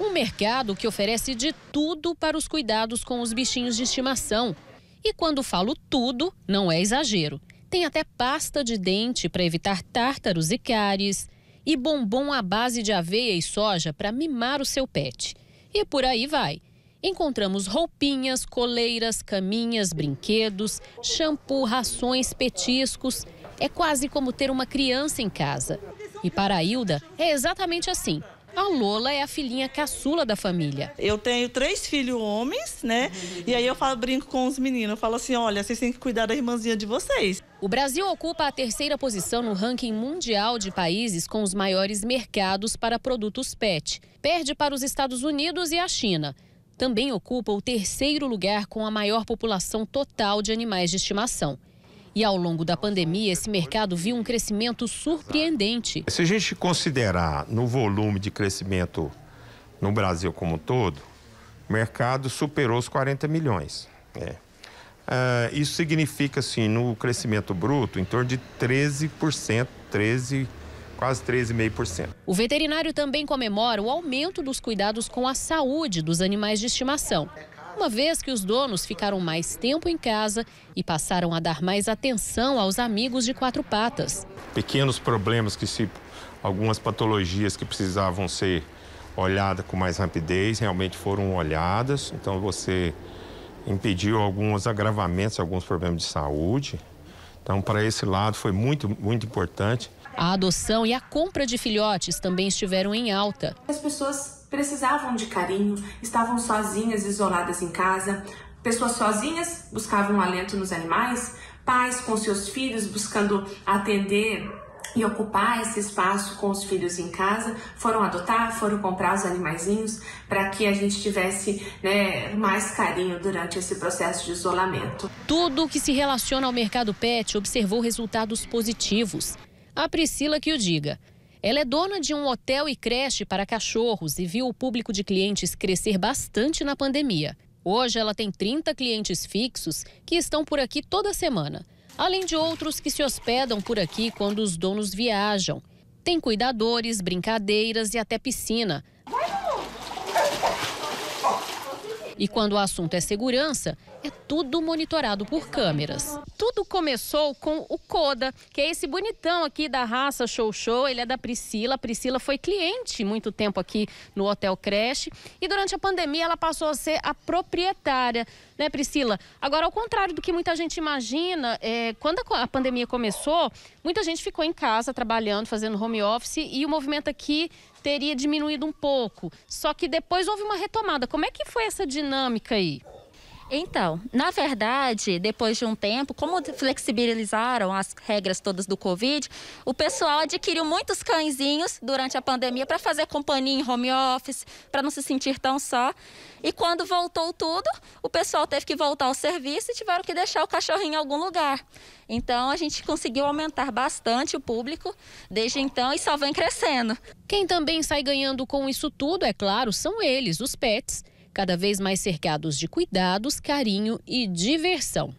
Um mercado que oferece de tudo para os cuidados com os bichinhos de estimação. E quando falo tudo, não é exagero. Tem até pasta de dente para evitar tártaros e cáries, e bombom à base de aveia e soja para mimar o seu pet. E por aí vai. Encontramos roupinhas, coleiras, caminhas, brinquedos, shampoo, rações, petiscos. É quase como ter uma criança em casa. E para a Hilda, é exatamente assim. A Lola é a filhinha caçula da família. Eu tenho três filhos homens, né? E aí eu falo, brinco com os meninos. Eu falo assim: olha, vocês têm que cuidar da irmãzinha de vocês. O Brasil ocupa a terceira posição no ranking mundial de países com os maiores mercados para produtos PET. Perde para os Estados Unidos e a China. Também ocupa o terceiro lugar com a maior população total de animais de estimação. E ao longo da pandemia, esse mercado viu um crescimento surpreendente. Se a gente considerar no volume de crescimento no Brasil como um todo, o mercado superou os 40 milhões. É. Uh, isso significa, assim, no crescimento bruto, em torno de 13%, 13%. Quase 13,5%. O veterinário também comemora o aumento dos cuidados com a saúde dos animais de estimação uma vez que os donos ficaram mais tempo em casa e passaram a dar mais atenção aos amigos de quatro patas. Pequenos problemas que se algumas patologias que precisavam ser olhadas com mais rapidez realmente foram olhadas. Então você impediu alguns agravamentos, alguns problemas de saúde. Então para esse lado foi muito muito importante. A adoção e a compra de filhotes também estiveram em alta. As pessoas precisavam de carinho, estavam sozinhas, isoladas em casa. Pessoas sozinhas buscavam alento nos animais, pais com seus filhos buscando atender e ocupar esse espaço com os filhos em casa, foram adotar, foram comprar os animaizinhos para que a gente tivesse né, mais carinho durante esse processo de isolamento. Tudo o que se relaciona ao mercado pet observou resultados positivos. A Priscila que o diga. Ela é dona de um hotel e creche para cachorros e viu o público de clientes crescer bastante na pandemia. Hoje ela tem 30 clientes fixos que estão por aqui toda semana, além de outros que se hospedam por aqui quando os donos viajam. Tem cuidadores, brincadeiras e até piscina. E quando o assunto é segurança, é tudo monitorado por câmeras. Tudo começou com o Coda, que é esse bonitão aqui da raça Show Show. Ele é da Priscila. A Priscila foi cliente muito tempo aqui no Hotel Creche. E durante a pandemia, ela passou a ser a proprietária, né, Priscila? Agora, ao contrário do que muita gente imagina, é, quando a pandemia começou, muita gente ficou em casa trabalhando, fazendo home office. E o movimento aqui teria diminuído um pouco. Só que depois houve uma retomada. Como é que foi essa dinâmica aí? Então, na verdade, depois de um tempo, como flexibilizaram as regras todas do Covid, o pessoal adquiriu muitos cãezinhos durante a pandemia para fazer companhia em home office, para não se sentir tão só. E quando voltou tudo, o pessoal teve que voltar ao serviço e tiveram que deixar o cachorrinho em algum lugar. Então, a gente conseguiu aumentar bastante o público desde então e só vem crescendo. Quem também sai ganhando com isso tudo, é claro, são eles, os pets cada vez mais cercados de cuidados, carinho e diversão.